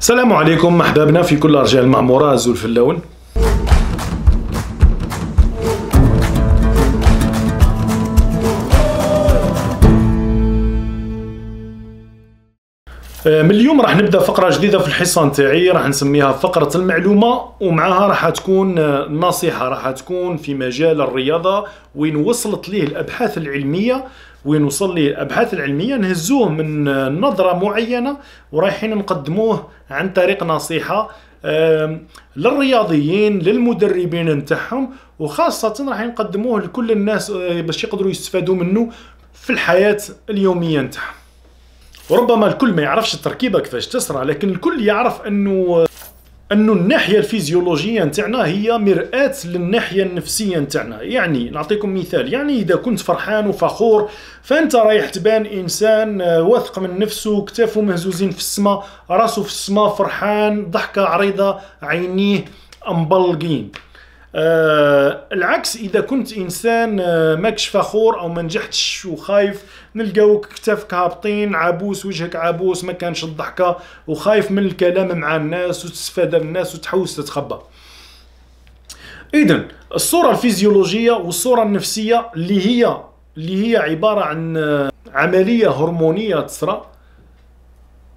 السلام عليكم احبابنا في كل ارجاء المعموره زول في اللون آه، من اليوم راح نبدا فقره جديده في الحصه نتاعي راح نسميها فقره المعلومه ومعها راح تكون آه، نصيحه راح تكون في مجال الرياضه وين وصلت ليه الابحاث العلميه وين وصل لي الابحاث العلميه نهزوه من نظره معينه ورايحين نقدموه عن طريق نصيحه للرياضيين للمدربين نتاعهم وخاصه راح نقدموه لكل الناس آه، باش يقدروا يستفادوا منه في الحياه اليوميه نتاعهم وربما الكل ما يعرفش التركيبه كيفاش تصرى لكن الكل يعرف انه انه الناحيه الفيزيولوجيه نتاعنا هي مراه للناحيه النفسيه نتاعنا يعني نعطيكم مثال يعني اذا كنت فرحان وفخور فانت رايح تبان انسان آه، واثق من نفسه كتافه مهزوزين في السماء راسه في السماء فرحان ضحكه عريضه عينيه مبلقين آه العكس اذا كنت انسان آه ماكش فخور او ما نجحتش وخايف نلقاوك كتافك هابطين عبوس وجهك عبوس ما كانش الضحكه وخايف من الكلام مع الناس وتستفاد من الناس وتحوس تتخبى اذا الصوره الفيزيولوجيه والصوره النفسيه اللي هي اللي هي عباره عن آه، عمليه هرمونيه تصرى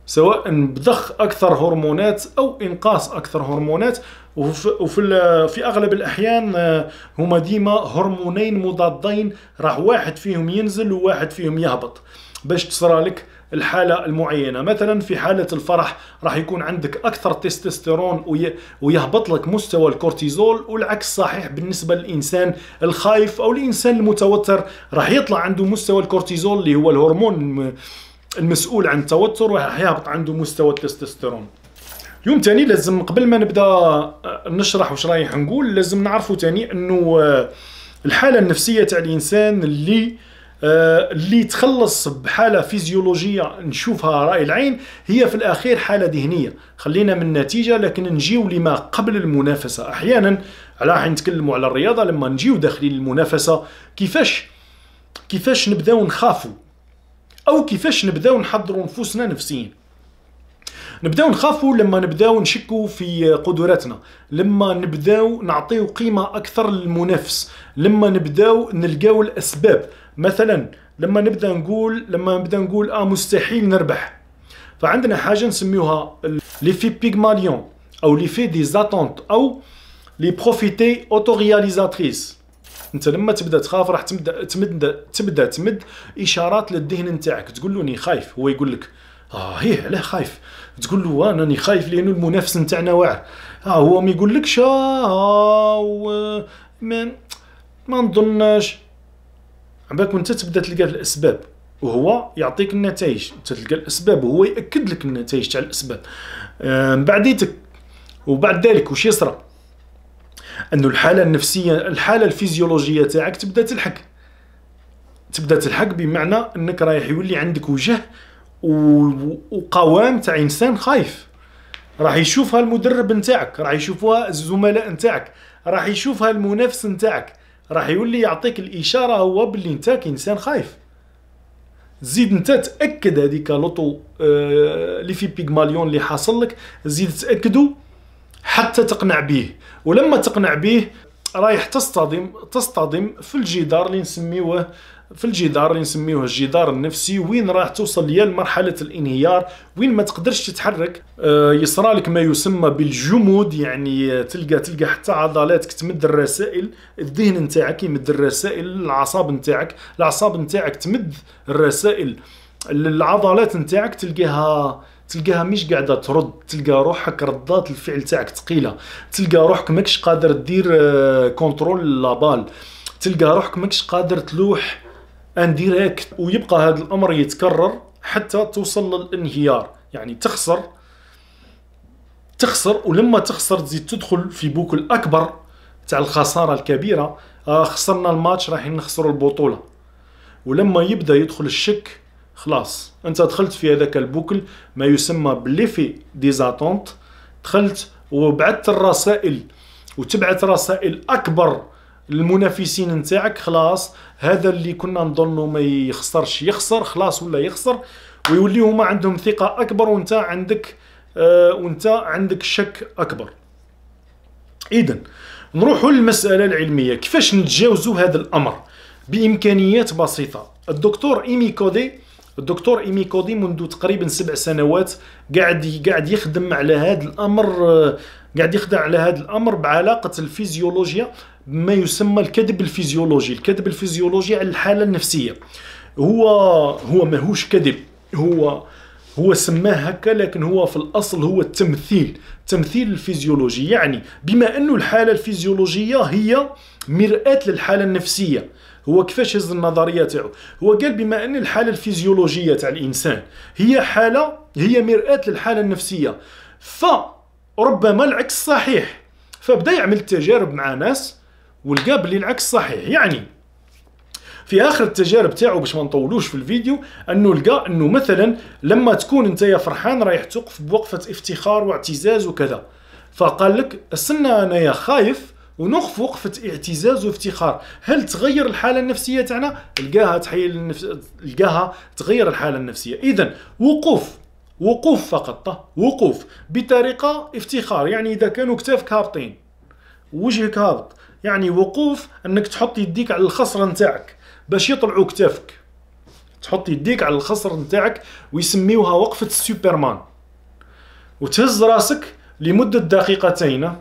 سواء بضخ اكثر هرمونات او انقاص اكثر هرمونات وفي وفي في اغلب الاحيان آه، هما ديما هرمونين مضادين راح واحد فيهم ينزل وواحد فيهم يهبط باش تصرى لك الحاله المعينه مثلا في حاله الفرح راح يكون عندك اكثر تستوستيرون ويهبط لك مستوى الكورتيزول والعكس صحيح بالنسبه للانسان الخايف او الانسان المتوتر راح يطلع عنده مستوى الكورتيزول اللي هو الهرمون المسؤول عن التوتر راح يهبط عنده مستوى التستوستيرون اليوم تاني لازم قبل ما نبدا آه، نشرح واش رايح نقول لازم نعرفوا تاني انه آه، الحاله النفسيه تاع الانسان اللي آه، اللي تخلص بحاله فيزيولوجيه نشوفها راي العين هي في الاخير حاله ذهنيه خلينا من النتيجه لكن نجيو لما قبل المنافسه احيانا على حين نتكلموا على الرياضه لما نجيو داخلين المنافسه كيفاش كيفاش نبداو نخافوا او كيفاش نبداو نحضروا نفوسنا نفسيا نبداو نخافوا لما نبداو نشكوا في قدراتنا لما نبداو نعطيو قيمه اكثر للمنافس لما نبداو نلقاو الاسباب مثلا لما نبدا نقول لما نبدا نقول اه مستحيل نربح فعندنا حاجه نسميوها لي في بيغماليون او لي في دي زاتونت او لي بروفيتي اوتورياليزاتريس انت لما تبدا تخاف راح تبدا تمد تبدا تمد اشارات للذهن نتاعك تقول له خايف هو يقول لك اه هي علاه خايف تقول له انا راني خايف لانه المنافس نتاعنا واعر ها آه، هو ما يقولكش ها آه، آه، هو ما ما نظنش عباك وانت تبدا تلقى الاسباب وهو يعطيك النتائج انت تلقى الاسباب وهو ياكد لك النتائج تاع الاسباب من بعديتك وبعد ذلك واش يصرى انه الحاله النفسيه الحاله الفيزيولوجيه تاعك تبدا تلحق تبدا تلحق بمعنى انك رايح يولي عندك وجه وقوام تاع انسان خايف راح يشوفها المدرب نتاعك راح يشوفها الزملاء نتاعك راح يشوفها المنافس نتاعك راح يولي يعطيك الاشاره هو باللي انت انسان خايف زيد انت تاكد هذيك لوطو آه، اللي في بيغماليون اللي حاصل لك زيد تاكدو حتى تقنع به ولما تقنع به رايح تصطدم تصطدم في الجدار اللي نسميوه في الجدار اللي نسميوه الجدار النفسي وين راح توصل يا لمرحله الانهيار وين ما تقدرش تتحرك آه، يصرى لك ما يسمى بالجمود يعني تلقى تلقى حتى عضلاتك تمد الرسائل الذهن نتاعك يمد الرسائل الاعصاب نتاعك الاعصاب نتاعك تمد الرسائل للعضلات نتاعك تلقاها تلقاها مش قاعده ترد تلقى روحك ردات الفعل تاعك ثقيله تلقى روحك ماكش قادر دير كونترول آه، لابال تلقى روحك ماكش قادر تلوح ان ديريكت ويبقى هذا الامر يتكرر حتى توصل للانهيار يعني تخسر تخسر ولما تخسر تزيد تدخل في بوكل اكبر تاع الخساره الكبيره آه خسرنا الماتش رايحين نخسر البطوله ولما يبدا يدخل الشك خلاص انت دخلت في هذاك البوكل ما يسمى بليفي ديزاتونت دخلت وبعثت الرسائل وتبعث رسائل اكبر المنافسين نتاعك خلاص هذا اللي كنا نظنوا ما يخسرش يخسر خلاص ولا يخسر ويولي هما عندهم ثقه اكبر وانت عندك آه وانت عندك شك اكبر اذا نروحوا للمساله العلميه كيفاش نتجاوزوا هذا الامر بامكانيات بسيطه الدكتور ايمي كودي الدكتور ايمي كودي منذ تقريبا سبع سنوات قاعد قاعد يخدم على هذا الامر آه، قاعد يخدم على هذا الامر بعلاقه الفيزيولوجيا ما يسمى الكذب الفيزيولوجي الكذب الفيزيولوجي على الحاله النفسيه هو هو ماهوش كذب هو هو سماه هكا لكن هو في الاصل هو التمثيل التمثيل الفيزيولوجي يعني بما انه الحاله الفيزيولوجيه هي مرآة للحاله النفسيه هو كيفاش هز النظريه تاعو هو قال بما ان الحاله الفيزيولوجيه تاع الانسان هي حاله هي مرآة للحاله النفسيه فربما العكس صحيح فبدا يعمل تجارب مع ناس ولقى باللي العكس صحيح يعني في اخر التجارب تاعو باش ما نطولوش في الفيديو انه لقى انه مثلا لما تكون انت يا فرحان رايح توقف بوقفه افتخار واعتزاز وكذا فقال لك استنى انايا خايف ونوقف وقفة اعتزاز وافتخار هل تغير الحالة النفسية تاعنا لقاها تحيل النفس لقاها تغير الحالة النفسية اذا وقوف وقوف فقط وقوف بطريقة افتخار يعني اذا كانوا كتافك هابطين وجهك هابط يعني وقوف انك تحط يديك على الخصره نتاعك باش يطلعوا كتافك تحط يديك على الخصر نتاعك ويسميوها وقفه السوبرمان وتهز راسك لمده دقيقتين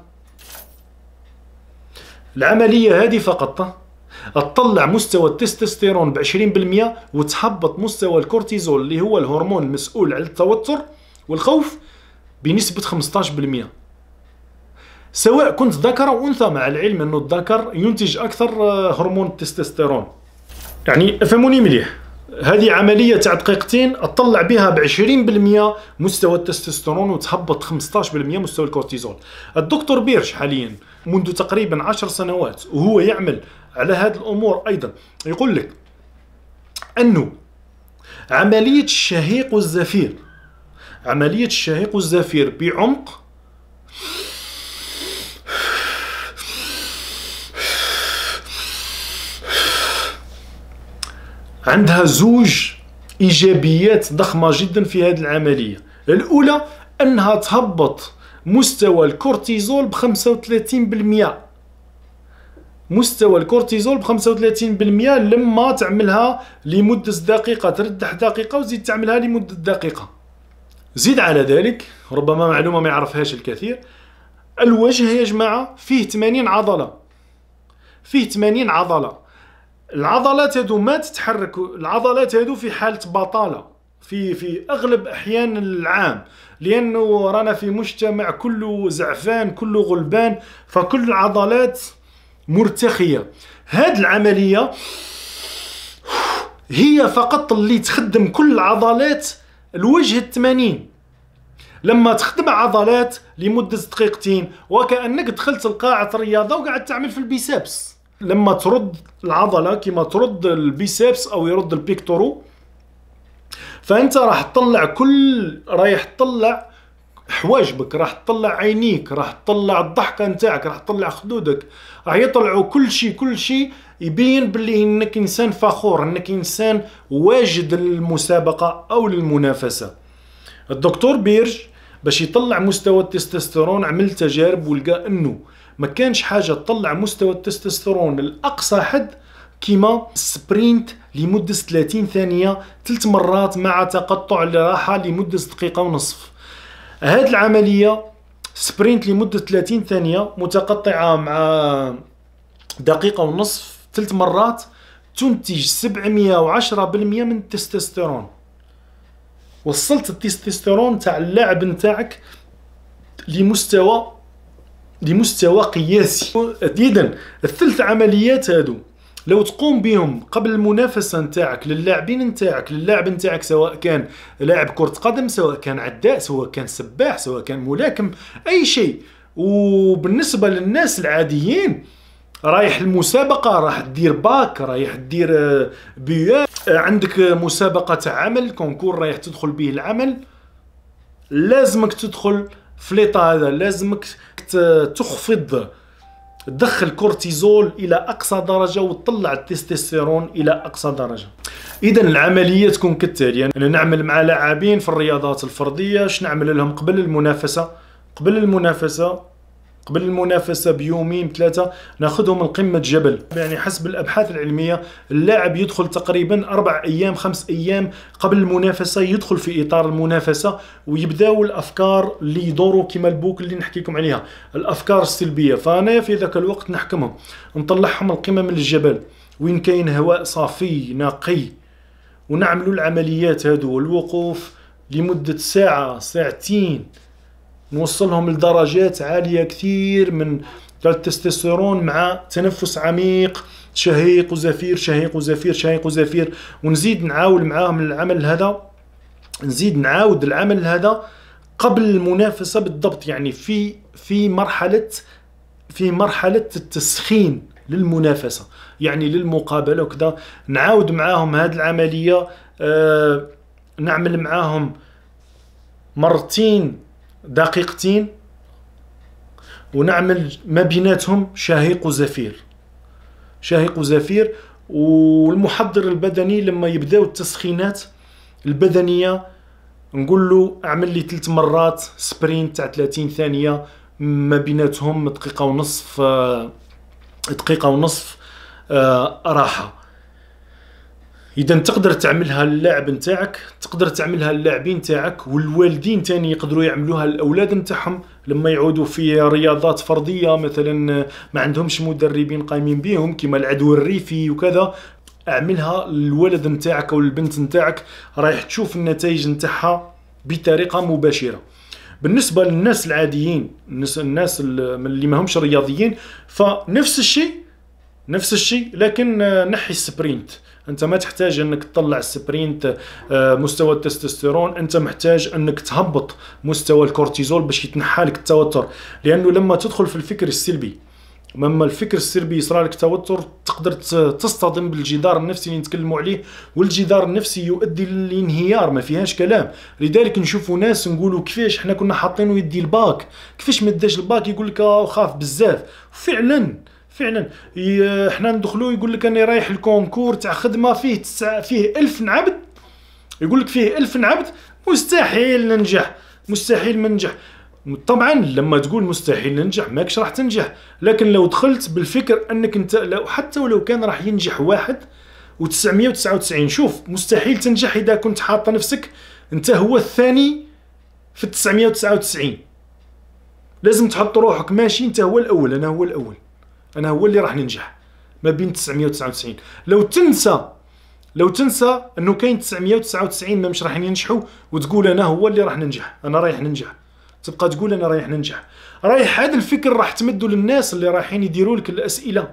العمليه هذه فقط تطلع مستوى التستوستيرون ب 20% وتحبط مستوى الكورتيزول اللي هو الهرمون المسؤول على التوتر والخوف بنسبه 15% سواء كنت ذكر او انثى مع العلم انه الذكر ينتج اكثر آه، هرمون التستوستيرون يعني افهموني مليح هذه عمليه تاع دقيقتين اطلع بها ب 20% مستوى التستوستيرون وتهبط 15% مستوى الكورتيزول الدكتور بيرش حاليا منذ تقريبا 10 سنوات وهو يعمل على هذه الامور ايضا يقول لك انه عمليه الشهيق والزفير عمليه الشهيق والزفير بعمق عندها زوج ايجابيات ضخمه جدا في هذه العمليه الاولى انها تهبط مستوى الكورتيزول ب 35% مستوى الكورتيزول ب 35% لما تعملها لمده دقيقه تردح دقيقه وزيد تعملها لمده دقيقه زيد على ذلك ربما معلومه ما يعرفهاش الكثير الوجه يا جماعه فيه 80 عضله فيه 80 عضله العضلات هادو ما تتحرك العضلات هادو في حاله بطاله في في اغلب احيان العام لانه رانا في مجتمع كله زعفان كله غلبان فكل العضلات مرتخيه هاد العمليه هي فقط اللي تخدم كل العضلات الوجه الثمانين لما تخدم عضلات لمدة دقيقتين وكأنك دخلت لقاعة رياضة وقعدت تعمل في البيسبس لما ترد العضله كما ترد البيسبس او يرد البيكتورو فانت راح تطلع كل رايح تطلع حواجبك راح تطلع عينيك راح تطلع الضحكه نتاعك راح تطلع خدودك راح يطلعوا كل شيء كل شيء يبين باللي انك انسان فخور انك انسان واجد للمسابقه او للمنافسه الدكتور بيرج باش يطلع مستوى التستوستيرون عمل تجارب ولقى انه ما كانش حاجه تطلع مستوى التستوستيرون لاقصى حد كيما سبرينت لمده 30 ثانيه ثلاث مرات مع تقطع لراحه لمده دقيقه ونصف هذه العمليه سبرينت لمده 30 ثانيه متقطعه مع دقيقه ونصف ثلاث مرات تنتج 710% من التستوستيرون وصلت التستوستيرون تاع اللاعب نتاعك لمستوى لمستوى قياسي اذا الثلث عمليات هادو لو تقوم بهم قبل المنافسه نتاعك للاعبين نتاعك للاعب نتاعك سواء كان لاعب كره قدم سواء كان عداء سواء كان سباح سواء كان ملاكم اي شيء وبالنسبه للناس العاديين رايح المسابقة راح دير باك رايح دير آه، بيا آه، عندك مسابقة عمل كونكور رايح تدخل به العمل لازمك تدخل في ليطا هذا لازمك تخفض تدخل الكورتيزول الى اقصى درجه وتطلع التستوستيرون الى اقصى درجه اذا العمليه تكون كالتالي يعني انا نعمل مع لاعبين في الرياضات الفرديه اش نعمل لهم قبل المنافسه قبل المنافسه قبل المنافسه بيومين ثلاثه ناخذهم لقمه جبل يعني حسب الابحاث العلميه اللاعب يدخل تقريبا اربع ايام خمس ايام قبل المنافسه يدخل في اطار المنافسه ويبداو الافكار اللي يدوروا كما البوك اللي نحكيكم عليها الافكار السلبيه فانا في ذاك الوقت نحكمهم نطلعهم القمه من الجبل وين كاين هواء صافي نقي ونعملوا العمليات هادو الوقوف لمده ساعه ساعتين نوصلهم لدرجات عالية كثير من التستوستيرون مع تنفس عميق شهيق وزفير شهيق وزفير شهيق وزفير ونزيد نعاود معاهم العمل هذا نزيد نعاود العمل هذا قبل المنافسة بالضبط يعني في في مرحلة في مرحلة التسخين للمنافسة يعني للمقابلة وكذا نعاود معاهم هذه العملية آه نعمل معاهم مرتين دقيقتين ونعمل ما بيناتهم شهيق وزفير شهيق وزفير والمحضر البدني لما يبداو التسخينات البدنيه نقول له اعمل لي ثلاث مرات سبرينت تاع 30 ثانيه ما بيناتهم دقيقه ونصف دقيقه ونصف آه، راحه اذا تقدر تعملها اللاعب نتاعك تقدر تعملها اللاعبين نتاعك والوالدين تاني يقدروا يعملوها الاولاد نتاعهم لما يعودوا في رياضات فرديه مثلا ما عندهمش مدربين قايمين بيهم كما العدو الريفي وكذا اعملها للولد نتاعك او البنت نتاعك رايح تشوف النتائج نتاعها بطريقه مباشره بالنسبه للناس العاديين الناس الناس اللي ما همش رياضيين فنفس الشيء نفس الشيء لكن نحي السبرينت انت ما تحتاج انك تطلع سبرينت آه، مستوى التستوستيرون انت محتاج انك تهبط مستوى الكورتيزول باش يتنحى لك التوتر لانه لما تدخل في الفكر السلبي مما الفكر السلبي يصرى لك توتر تقدر تصطدم بالجدار النفسي اللي نتكلموا عليه والجدار النفسي يؤدي للانهيار ما فيهاش كلام لذلك نشوفوا ناس نقولوا كيفاش حنا كنا حاطين يدي الباك كيفاش ما داش الباك يقول لك آه، خاف بزاف فعلا فعلا حنا ندخلو يقول لك اني رايح الكونكور تاع خدمه فيه تسع فيه 1000 عبد يقول لك فيه 1000 عبد مستحيل ننجح مستحيل ما ننجح طبعا لما تقول مستحيل ننجح ماكش راح تنجح لكن لو دخلت بالفكر انك انت لو حتى ولو كان راح ينجح واحد و999 شوف مستحيل تنجح اذا كنت حاط نفسك انت هو الثاني في 999 لازم تحط روحك ماشي انت هو الاول انا هو الاول انا هو اللي راح ننجح ما بين 999 لو تنسى لو تنسى انه كاين 999 ما مش راح ينجحوا وتقول انا هو اللي راح ننجح انا رايح ننجح تبقى تقول انا رايح ننجح رايح هذا الفكر راح تمدوا للناس اللي رايحين يديروا لك الاسئله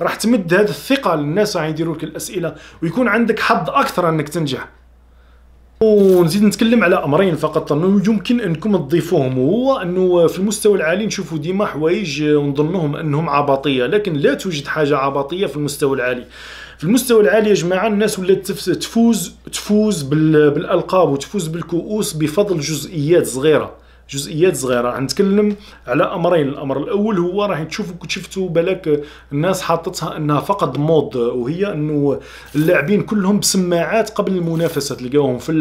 راح تمد هذه الثقه للناس راح يديروا لك الاسئله ويكون عندك حظ اكثر انك تنجح ونزيد نتكلم على امرين فقط يمكن انكم تضيفوهم وهو انه في المستوى العالي نشوفوا ديما حوايج ونظنهم انهم عبطيه لكن لا توجد حاجه عبطيه في المستوى العالي في المستوى العالي يا جماعه الناس ولات تفوز تفوز بالالقاب وتفوز بالكؤوس بفضل جزئيات صغيره جزئيات صغيره غنتكلم على امرين الامر الاول هو راح تشوفوا كنت شفتوا بالك الناس حاطتها انها فقط مود وهي انه اللاعبين كلهم بسماعات قبل المنافسه تلقاهم في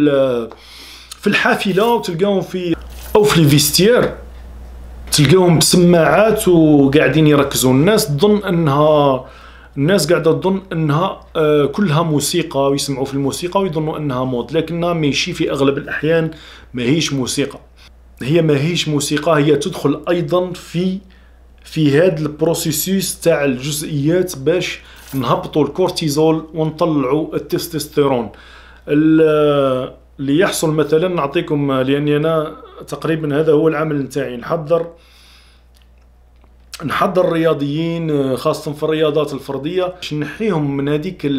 في الحافله وتلقاهم في او في الفيستير تلقاهم بسماعات وقاعدين يركزوا الناس تظن انها الناس قاعده تظن انها آه، كلها موسيقى ويسمعوا في الموسيقى ويظنوا انها مود لكنها ماشي في اغلب الاحيان ماهيش موسيقى هي ماهيش موسيقى هي تدخل ايضا في في هذا البروسيسوس تاع الجزئيات باش نهبطوا الكورتيزول ونطلعوا التستوستيرون اللي يحصل مثلا نعطيكم لاني انا تقريبا هذا هو العمل نتاعي نحضر نحضر الرياضيين آه، خاصه في الرياضات الفرديه باش نحيهم من هذيك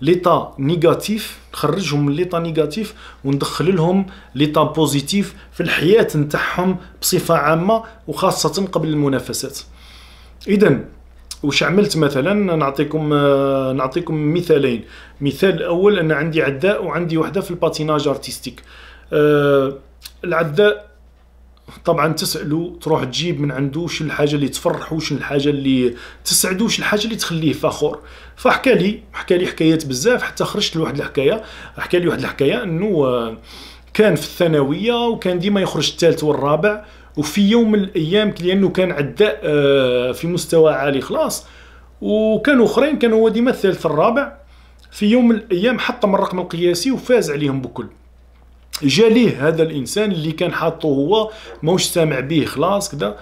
ليطا نيجاتيف نخرجهم من ليطا نيجاتيف وندخل لهم ليطا بوزيتيف في الحياه نتاعهم بصفه عامه وخاصه قبل المنافسات اذا وش عملت مثلا نعطيكم آه، نعطيكم مثالين مثال الاول انا عندي عداء وعندي وحده في الباتيناج ارتستيك آه، العداء طبعا تسالو تروح تجيب من عنده شنو الحاجه اللي تفرحو شنو الحاجه اللي تسعدو شنو الحاجه اللي تخليه فخور فحكى لي حكى لي حكايات بزاف حتى خرجت لواحد الحكايه حكى لي واحد الحكايه انه آه، كان في الثانويه وكان ديما يخرج الثالث والرابع وفي يوم من الايام لانه كان عداء آه، في مستوى عالي خلاص وكانوا اخرين كان هو ديما الثالث الرابع في يوم من الايام حطم الرقم القياسي وفاز عليهم بكل جا ليه هذا الانسان اللي كان حاطه هو موش سامع به خلاص كذا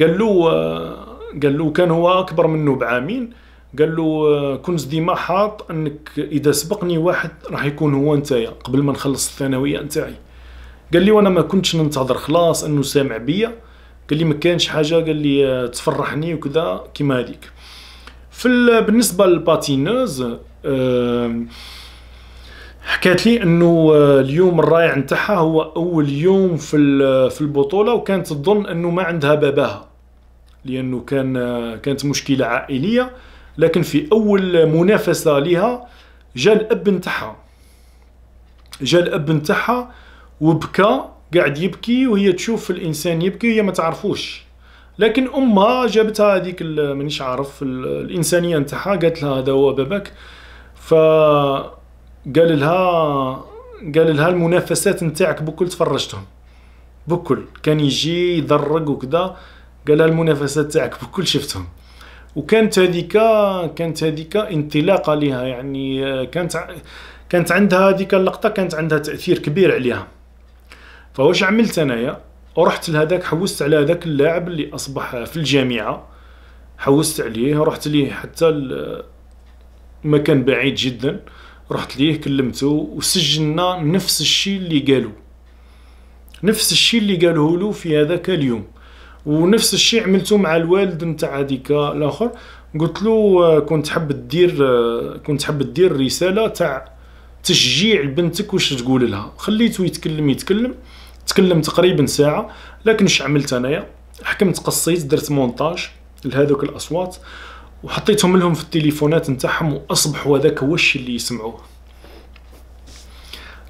قال له آه، قال له كان هو اكبر منه بعامين قال له آه، كنت ديما حاط انك اذا سبقني واحد راح يكون هو نتايا قبل ما نخلص الثانويه نتاعي قال لي وانا ما كنتش ننتظر خلاص انه سامع بيا قال لي ما كانش حاجه قال لي آه، تفرحني وكذا كيما هذيك في بالنسبه للباتينوز آه حكات لي انه آه، اليوم الرائع نتاعها هو اول يوم في آه، في البطوله وكانت تظن انه ما عندها باباها لانه كان آه، كانت مشكله عائليه لكن في اول منافسه لها جا الاب نتاعها جا الاب نتاعها وبكى قاعد يبكي وهي تشوف الانسان يبكي وهي ما تعرفوش لكن امها جابتها هذيك مانيش عارف الانسانيه نتاعها قالت لها هذا هو باباك ف قال لها قال لها المنافسات نتاعك بكل تفرجتهم بكل كان يجي يضرق وكذا قال المنافسات تاعك بكل شفتهم وكانت هذيك كانت هذيك انطلاقه ليها يعني كانت كانت عندها هذيك اللقطه كانت عندها تاثير كبير عليها فواش عملت انايا رحت لهذاك حوست على هذاك اللاعب اللي اصبح في الجامعه حوست عليه رحت ليه حتى مكان بعيد جدا رحت ليه كلمته وسجلنا نفس الشيء اللي قالوا نفس الشيء اللي قاله له في هذاك اليوم ونفس الشيء عملته مع الوالد نتاع هذيك الاخر قلت له آه، كنت حاب دير آه، كنت حاب دير رساله تاع تشجيع لبنتك واش تقول لها خليته يتكلم يتكلم تكلم تقريبا ساعه لكن اش عملت انايا حكمت قصيت درت مونتاج لهذوك الاصوات وحطيتهم لهم في التليفونات نتاعهم واصبح هذاك هو الشيء اللي يسمعوه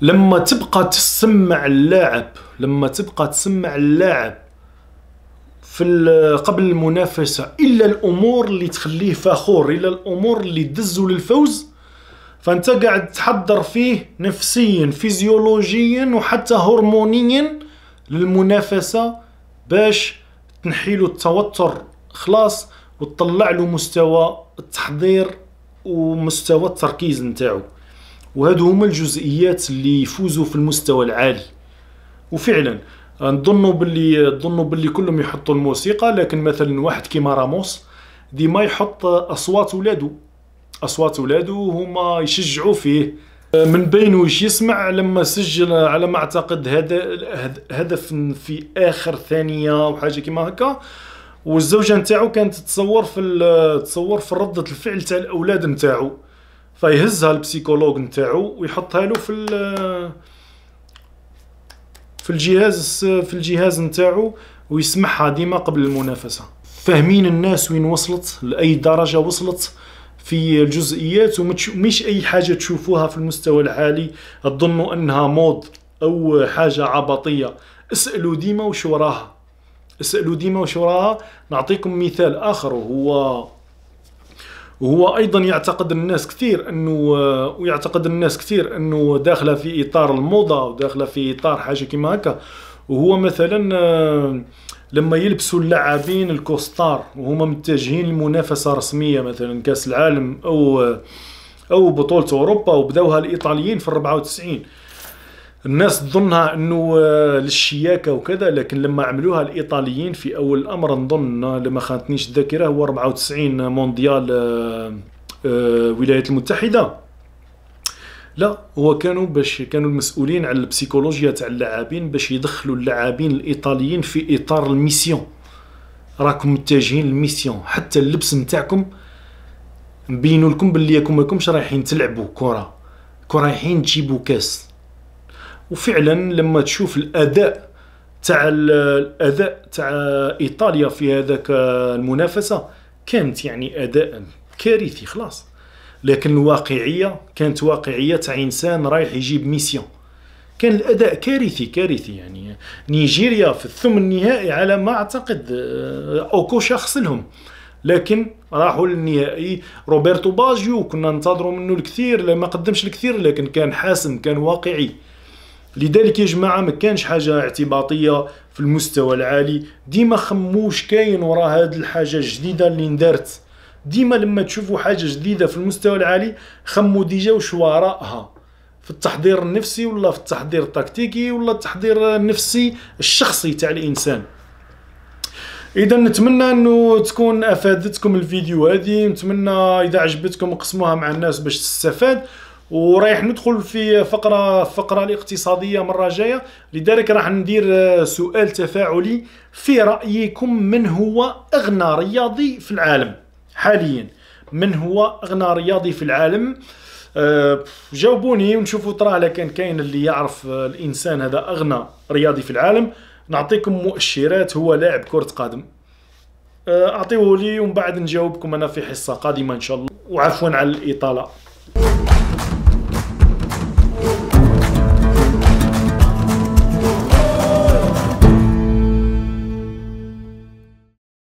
لما تبقى تسمع اللاعب لما تبقى تسمع اللاعب في قبل المنافسة إلا الأمور اللي تخليه فخور إلا الأمور اللي تدزو للفوز فأنت قاعد تحضر فيه نفسيا فيزيولوجيا وحتى هرمونيا للمنافسة باش تنحيلو التوتر خلاص وتطلع له مستوى التحضير ومستوى التركيز نتاعو وهادو هما الجزئيات اللي يفوزوا في المستوى العالي وفعلا نظنوا باللي نظنوا باللي كلهم يحطوا الموسيقى لكن مثلا واحد كيما راموس ديما يحط اصوات ولادو اصوات ولادو هما يشجعوا فيه من بين وش يسمع لما سجل على ما اعتقد هدف في اخر ثانيه وحاجه كيما هكا والزوجه نتاعو كانت تصور في تصور في رده الفعل تاع الاولاد نتاعو فيهزها البسيكولوج نتاعو ويحطها له في في الجهاز في الجهاز نتاعو ويسمعها ديما قبل المنافسه فاهمين الناس وين وصلت لاي درجه وصلت في الجزئيات ومش اي حاجه تشوفوها في المستوى العالي تظنوا انها موض او حاجه عبطيه اسالوا ديما وش وراها اسألوا ديما واش وراها نعطيكم مثال آخر هو وهو ايضا يعتقد الناس كثير انه ويعتقد الناس كثير انه داخله في اطار الموضه وداخله في اطار حاجه كيما هكا وهو مثلا لما يلبسوا اللاعبين الكوستار وهما متجهين لمنافسه رسميه مثلا كاس العالم او او بطوله اوروبا وبداوها الايطاليين في 94 الناس تظنها انه آه، للشياكه وكذا لكن لما عملوها الايطاليين في اول الامر نظن آه، لما خانتنيش الذاكره هو 94 مونديال الولايات آه، المتحده لا هو كانوا باش كانوا المسؤولين على البسيكولوجيا تاع اللاعبين باش يدخلوا اللاعبين الايطاليين في اطار الميسيون راكم متجهين للميسيون حتى اللبس نتاعكم نبينوا لكم باللي راكم رايحين تلعبوا كره كره رايحين تجيبوا كاس وفعلا لما تشوف الاداء تاع الاداء تاع ايطاليا في هذاك المنافسه كانت يعني اداء كارثي خلاص لكن الواقعيه كانت واقعيه تاع انسان رايح يجيب ميسيون كان الاداء كارثي كارثي يعني نيجيريا في الثمن النهائي على ما اعتقد آه، شخص لهم لكن راحوا للنهائي روبرتو باجيو كنا ننتظروا منه الكثير ما قدمش الكثير لكن كان حاسم كان واقعي لذلك يا جماعه ما كانش حاجه اعتباطيه في المستوى العالي ديما خموش كاين وراء هاد الحاجه الجديده اللي اندارت ديما لما تشوفوا حاجه جديده في المستوى العالي خمو ديجا وش وراءها في التحضير النفسي ولا في التحضير التكتيكي ولا التحضير النفسي الشخصي تاع الانسان اذا نتمنى انه تكون افادتكم الفيديو هذه نتمنى اذا عجبتكم قسموها مع الناس باش تستفاد ورايح ندخل في فقره فقرة الاقتصاديه مره جايه لذلك راح ندير آه، سؤال تفاعلي في رايكم من هو اغنى رياضي في العالم حاليا من هو اغنى رياضي في العالم أه جاوبوني ونشوفوا ترى لكن كاين اللي يعرف آه، الانسان هذا اغنى رياضي في العالم نعطيكم مؤشرات هو لاعب كره قدم آه، اعطيوه لي ومن بعد نجاوبكم انا في حصه قادمه ان شاء الله وعفوا على الاطاله